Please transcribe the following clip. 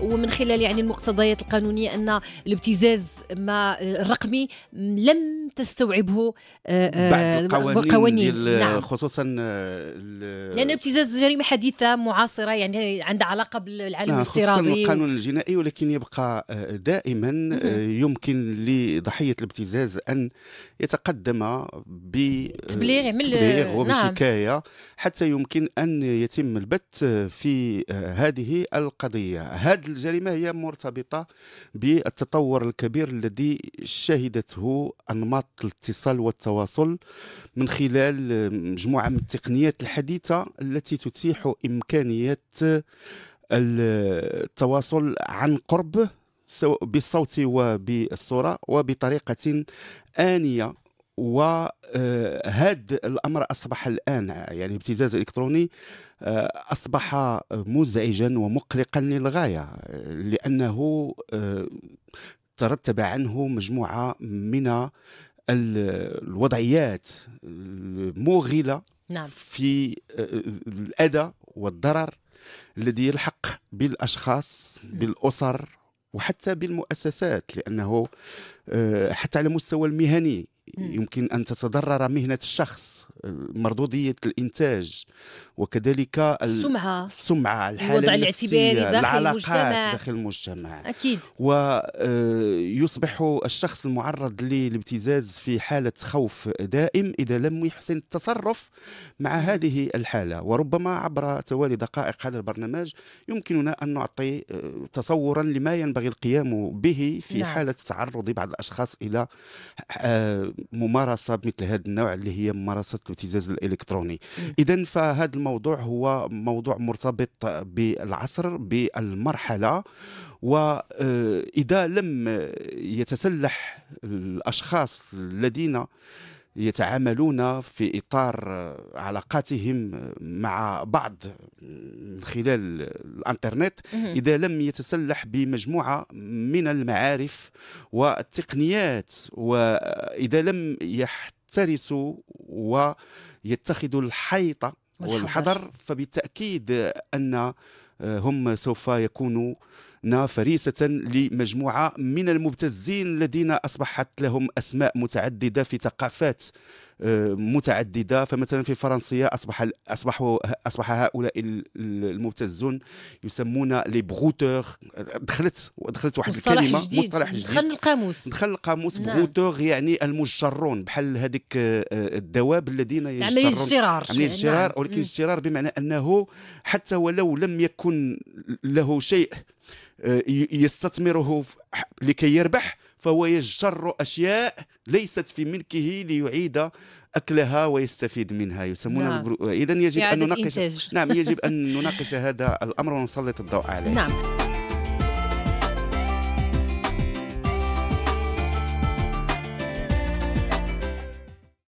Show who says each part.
Speaker 1: ومن خلال يعني المقتضيات القانونيه ان الابتزاز ما الرقمي لم تستوعبه آه، آه، بعض القوانين, القوانين. نعم. خصوصا لان ابتزاز جريمه حديثه معاصره يعني عندها علاقه بالعالم نعم، الافتراضي القانون الجنائي ولكن يبقى آه، دائما آه، يمكن لضحيه الابتزاز ان يتقدم بتبليغ آه، من وبشكايه نعم. حتى يمكن ان يتم البت في هذه القضيه هذه الجريمه هي مرتبطه بالتطور الكبير الذي شهدته انماط الاتصال والتواصل من خلال مجموعه من التقنيات الحديثه التي تتيح إمكانية التواصل عن قرب بالصوت وبالصورة وبطريقة آنية وهذا آه، الامر اصبح الان يعني الابتزاز الالكتروني آه، اصبح مزعجا ومقلقا للغايه لانه آه، ترتب عنه مجموعه من الوضعيات الموغله نعم. في آه، الأذى والضرر الذي يلحق بالأشخاص بالأسر وحتى بالمؤسسات لأنه آه، حتى على المستوى المهني يمكن أن تتضرر مهنة الشخص مردودية الإنتاج وكذلك السمعة السمعة الحالة الوضع الاعتباري داخل العلاقات المجتمع. داخل المجتمع أكيد ويصبح آه، الشخص المعرض للابتزاز في حالة خوف دائم إذا لم يحسن التصرف مع هذه الحالة وربما عبر توالي دقائق هذا البرنامج يمكننا أن نعطي آه، تصورا لما ينبغي القيام به في نعم. حالة تعرض بعض الأشخاص إلى آه، ممارسة مثل هذا النوع اللي هي ممارسة الابتزاز الالكتروني اذا فهذا الموضوع هو موضوع مرتبط بالعصر بالمرحله واذا آه، لم يتسلح الاشخاص الذين يتعاملون في اطار علاقاتهم مع بعض من خلال الانترنت اذا لم يتسلح بمجموعه من المعارف والتقنيات واذا لم يحت يفترس ويتخذ الحيط والحذر فبالتاكيد ان آه، هم سوف يكونوا فريسة لمجموعة من المبتزين الذين أصبحت لهم أسماء متعددة في ثقافات آه، متعدده فمثلا في الفرنسيه اصبح اصبحوا اصبح هؤلاء المبتزون يسمون لي بغوتور دخلت دخلت واحد مصطلح الكلمه جديد. مصطلح جديد دخل القاموس دخل القاموس نعم. بغوتور يعني المجرون بحال هذيك آه، آه، الدواب الذين يجرون يعني عمليه الجرار عمليه يعني نعم. ولكن الجرار بمعنى انه حتى ولو لم يكن له شيء آه، يستثمره لكي يربح فهو يجر أشياء ليست في ملكه ليعيد أكلها ويستفيد منها يسمونها نعم. البرو... إذا يجب أن نناقش نعم يجب أن نناقش هذا الأمر ونسلط الضوء عليه نعم